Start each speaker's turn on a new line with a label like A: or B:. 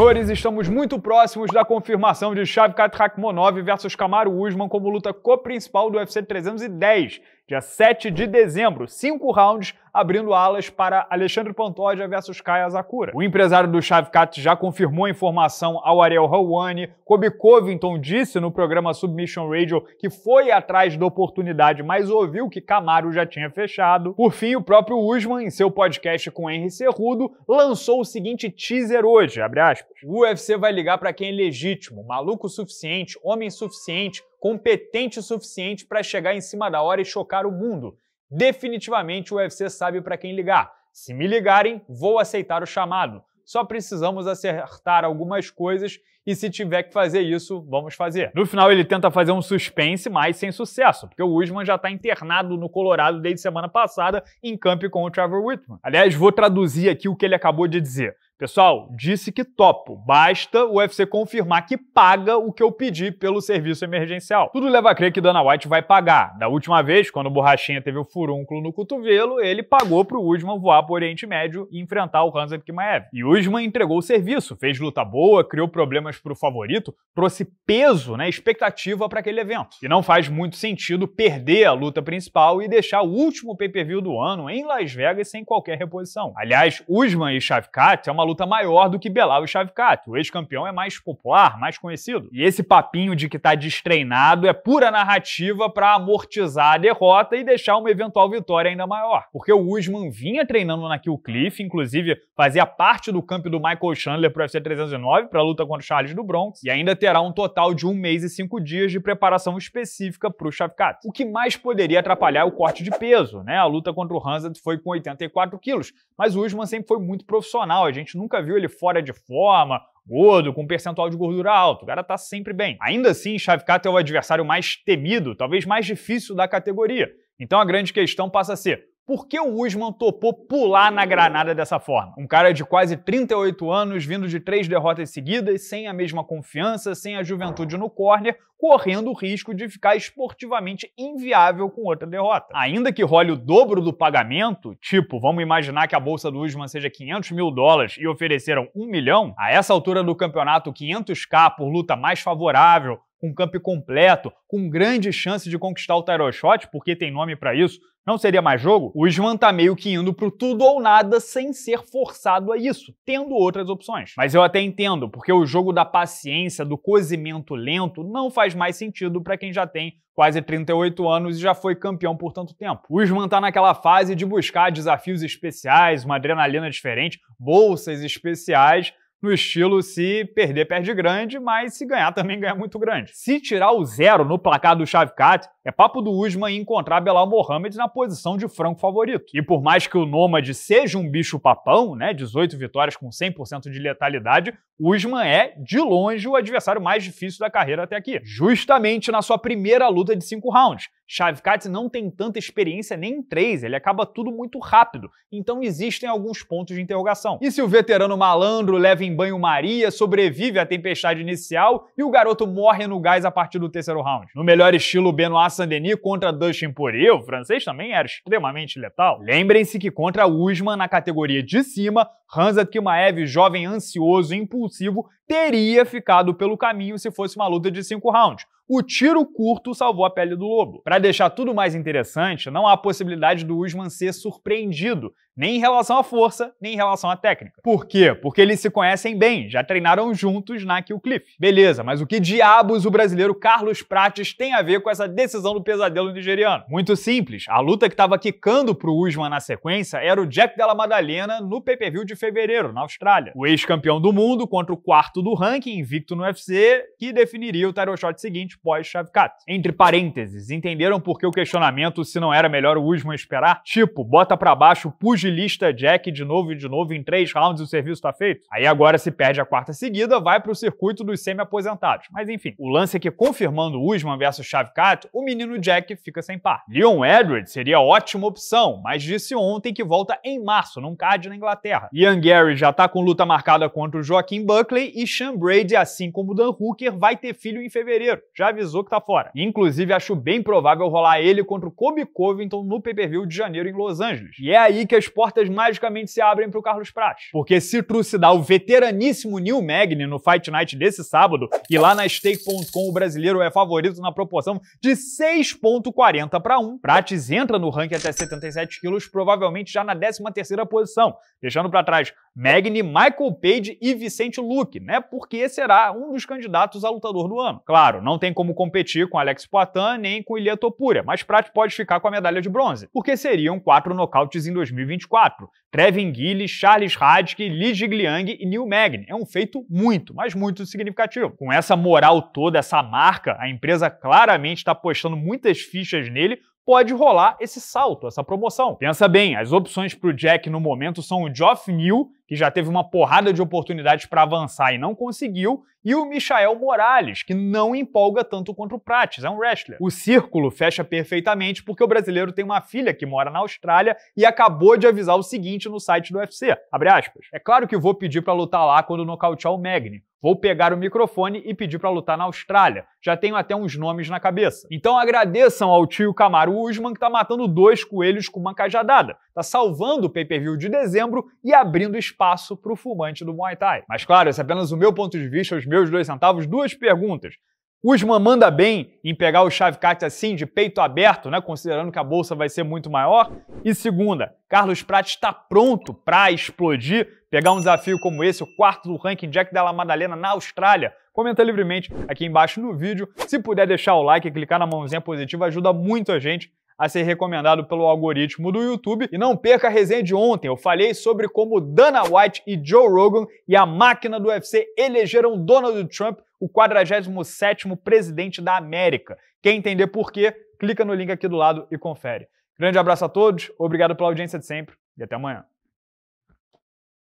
A: senhores, estamos muito próximos da confirmação de Shavkat Rakhmonov versus Kamaru Usman como luta co-principal do UFC 310, dia 7 de dezembro, cinco rounds abrindo alas para Alexandre Pantoja versus Kai Asakura. O empresário do Shavkat já confirmou a informação ao Ariel Helwani. Kobe Covington disse no programa Submission Radio que foi atrás da oportunidade, mas ouviu que Camaro já tinha fechado. Por fim, o próprio Usman, em seu podcast com Henry Cerrudo, lançou o seguinte teaser hoje, O UFC vai ligar para quem é legítimo, maluco suficiente, homem suficiente, competente o suficiente para chegar em cima da hora e chocar o mundo. Definitivamente o UFC sabe para quem ligar. Se me ligarem, vou aceitar o chamado. Só precisamos acertar algumas coisas e se tiver que fazer isso, vamos fazer. No final ele tenta fazer um suspense, mas sem sucesso, porque o Usman já está internado no Colorado desde semana passada em camp com o Trevor Whitman. Aliás, vou traduzir aqui o que ele acabou de dizer. Pessoal, disse que topo. Basta o UFC confirmar que paga o que eu pedi pelo serviço emergencial. Tudo leva a crer que Dana White vai pagar. Da última vez, quando o Borrachinha teve o furúnculo no cotovelo, ele pagou pro Usman voar pro Oriente Médio e enfrentar o Hansa Kimaev. E Usman entregou o serviço, fez luta boa, criou problemas pro favorito, trouxe peso, né, expectativa para aquele evento. E não faz muito sentido perder a luta principal e deixar o último pay-per-view do ano em Las Vegas sem qualquer reposição. Aliás, Usman e Shavkat é uma luta maior do que Belal e Shavkat. O ex-campeão é mais popular, mais conhecido. E esse papinho de que tá destreinado é pura narrativa para amortizar a derrota e deixar uma eventual vitória ainda maior. Porque o Usman vinha treinando na Cliff, inclusive fazia parte do campo do Michael Chandler pro UFC 309 para a luta contra o Charles do Bronx, e ainda terá um total de um mês e cinco dias de preparação específica pro Shavkat. O que mais poderia atrapalhar é o corte de peso, né? A luta contra o Hansard foi com 84 quilos, mas o Usman sempre foi muito profissional, a gente nunca viu ele fora de forma, gordo, com percentual de gordura alto. O cara tá sempre bem. Ainda assim, Shavkat é o adversário mais temido, talvez mais difícil da categoria. Então a grande questão passa a ser: por que o Usman topou pular na granada dessa forma? Um cara de quase 38 anos, vindo de três derrotas seguidas, sem a mesma confiança, sem a juventude no corner, correndo o risco de ficar esportivamente inviável com outra derrota. Ainda que role o dobro do pagamento, tipo, vamos imaginar que a bolsa do Usman seja 500 mil dólares e ofereceram 1 milhão, a essa altura do campeonato, 500k por luta mais favorável, com campo completo, com grande chance de conquistar o title shot, porque tem nome para isso, não seria mais jogo? O Usman tá meio que indo pro tudo ou nada sem ser forçado a isso, tendo outras opções. Mas eu até entendo, porque o jogo da paciência, do cozimento lento, não faz mais sentido para quem já tem quase 38 anos e já foi campeão por tanto tempo. O Usman tá naquela fase de buscar desafios especiais, uma adrenalina diferente, bolsas especiais, no estilo se perder, perde grande, mas se ganhar também ganha muito grande. Se tirar o zero no placar do Chavecat, é papo do Usman encontrar Belal Mohamed na posição de franco favorito. E por mais que o Nômade seja um bicho papão, né, 18 vitórias com 100% de letalidade, Usman é, de longe, o adversário mais difícil da carreira até aqui. Justamente na sua primeira luta de cinco rounds. Shavkat não tem tanta experiência nem em três, ele acaba tudo muito rápido, então existem alguns pontos de interrogação. E se o veterano malandro leva em banho-maria, sobrevive à tempestade inicial e o garoto morre no gás a partir do terceiro round? No melhor estilo Benoit Saint-Denis contra Dustin Poirier, o francês também era extremamente letal. Lembrem-se que contra Usman, na categoria de cima, Hamzat Kimaev, jovem ansioso e impulsivo, teria ficado pelo caminho se fosse uma luta de cinco rounds o tiro curto salvou a pele do lobo. Para deixar tudo mais interessante, não há possibilidade do Usman ser surpreendido, nem em relação à força, nem em relação à técnica. Por quê? Porque eles se conhecem bem, já treinaram juntos na Kill Cliff. Beleza, mas o que diabos o brasileiro Carlos Prates tem a ver com essa decisão do pesadelo nigeriano? Muito simples, a luta que estava quicando pro Usman na sequência era o Jack Della Madalena no PPV de fevereiro, na Austrália. O ex-campeão do mundo contra o quarto do ranking, invicto no UFC, que definiria o title shot seguinte Boys Shavkat. Entre parênteses, entenderam por que o questionamento se não era melhor o Usman esperar? Tipo, bota para baixo o pugilista Jack de novo e de novo em três rounds e o serviço tá feito? Aí agora se perde a quarta seguida, vai pro circuito dos semi-aposentados. Mas enfim, o lance é que confirmando Usman versus Shavkat, o menino Jack fica sem par. Leon Edwards seria ótima opção, mas disse ontem que volta em março, num card na Inglaterra. Ian Gary já tá com luta marcada contra o Joaquim Buckley e Sean Brady, assim como Dan Hooker, vai ter filho em fevereiro já avisou que tá fora. Inclusive, acho bem provável rolar ele contra o Kobe Covington no pay-per-view de janeiro em Los Angeles. E é aí que as portas magicamente se abrem pro Carlos Prates. Porque se trucidar o veteraníssimo Neil Magny no Fight Night desse sábado, e lá na Stake.com o brasileiro é favorito na proporção de 6.40 para 1, Prates entra no ranking até 77 quilos, provavelmente já na 13ª posição, deixando para trás Magni, Michael Page e Vicente Luque, né? Porque será um dos candidatos a lutador do ano. Claro, não tem como competir com Alex Poitin nem com Ilia Topuria, mas Prat pode ficar com a medalha de bronze, porque seriam quatro nocautes em 2024. Trevin Guilherme, Charles Radke, Lee Jigliang e Neil Magny. É um feito muito, mas muito significativo. Com essa moral toda, essa marca, a empresa claramente está apostando muitas fichas nele pode rolar esse salto, essa promoção. Pensa bem, as opções para o Jack no momento são o Geoff New que já teve uma porrada de oportunidades para avançar e não conseguiu, e o Michael Morales, que não empolga tanto contra o Prates, é um wrestler. O círculo fecha perfeitamente porque o brasileiro tem uma filha que mora na Austrália e acabou de avisar o seguinte no site do UFC, É claro que vou pedir para lutar lá quando nocautear o Magni. Vou pegar o microfone e pedir para lutar na Austrália. Já tenho até uns nomes na cabeça. Então agradeçam ao tio Camaro Usman que tá matando dois coelhos com uma cajadada. Tá salvando o pay-per-view de dezembro e abrindo espaço espaço para o fumante do Muay Thai. Mas claro, esse é apenas o meu ponto de vista, os meus dois centavos. Duas perguntas. Usman manda bem em pegar o Shavkat assim, de peito aberto, né, considerando que a bolsa vai ser muito maior? E segunda, Carlos Prat está pronto para explodir, pegar um desafio como esse, o quarto do ranking Jack Della Madalena na Austrália? Comenta livremente aqui embaixo no vídeo. Se puder deixar o like e clicar na mãozinha positiva, ajuda muito a gente a ser recomendado pelo algoritmo do YouTube. E não perca a resenha de ontem, eu falei sobre como Dana White e Joe Rogan e a máquina do UFC elegeram Donald Trump o 47º presidente da América. Quer entender por quê? Clica no link aqui do lado e confere. Grande abraço a todos, obrigado pela audiência de sempre e até amanhã.